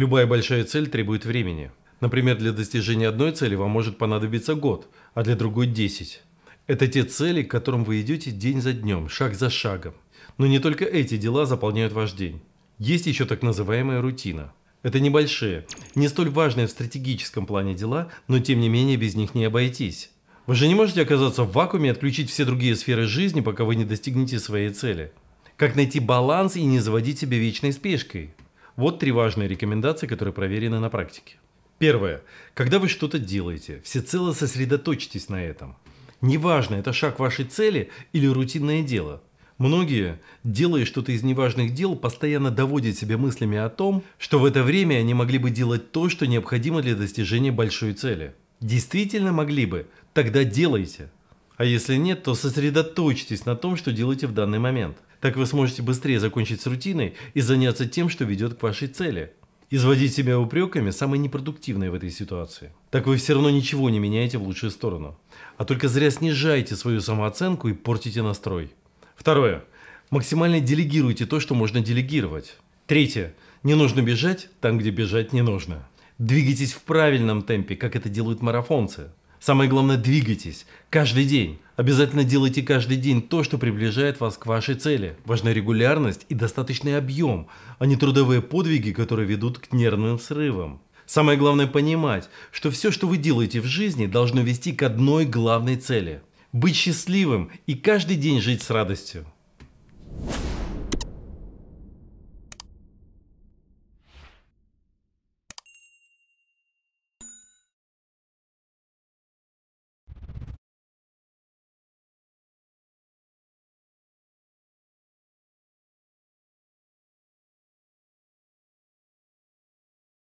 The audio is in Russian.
Любая большая цель требует времени. Например, для достижения одной цели вам может понадобиться год, а для другой – 10. Это те цели, к которым вы идете день за днем, шаг за шагом. Но не только эти дела заполняют ваш день. Есть еще так называемая рутина. Это небольшие, не столь важные в стратегическом плане дела, но тем не менее без них не обойтись. Вы же не можете оказаться в вакууме и отключить все другие сферы жизни, пока вы не достигнете своей цели. Как найти баланс и не заводить себя вечной спешкой? Вот три важные рекомендации, которые проверены на практике. Первое. Когда вы что-то делаете, всецело сосредоточьтесь на этом. Неважно, это шаг вашей цели или рутинное дело. Многие, делая что-то из неважных дел, постоянно доводят себя мыслями о том, что в это время они могли бы делать то, что необходимо для достижения большой цели. Действительно могли бы, тогда делайте. А если нет, то сосредоточьтесь на том, что делаете в данный момент – так вы сможете быстрее закончить с рутиной и заняться тем, что ведет к вашей цели. Изводить себя упреками – самое непродуктивное в этой ситуации. Так вы все равно ничего не меняете в лучшую сторону. А только зря снижаете свою самооценку и портите настрой. Второе. Максимально делегируйте то, что можно делегировать. Третье. Не нужно бежать там, где бежать не нужно. Двигайтесь в правильном темпе, как это делают марафонцы. Самое главное, двигайтесь каждый день. Обязательно делайте каждый день то, что приближает вас к вашей цели. Важна регулярность и достаточный объем, а не трудовые подвиги, которые ведут к нервным срывам. Самое главное понимать, что все, что вы делаете в жизни, должно вести к одной главной цели – быть счастливым и каждый день жить с радостью.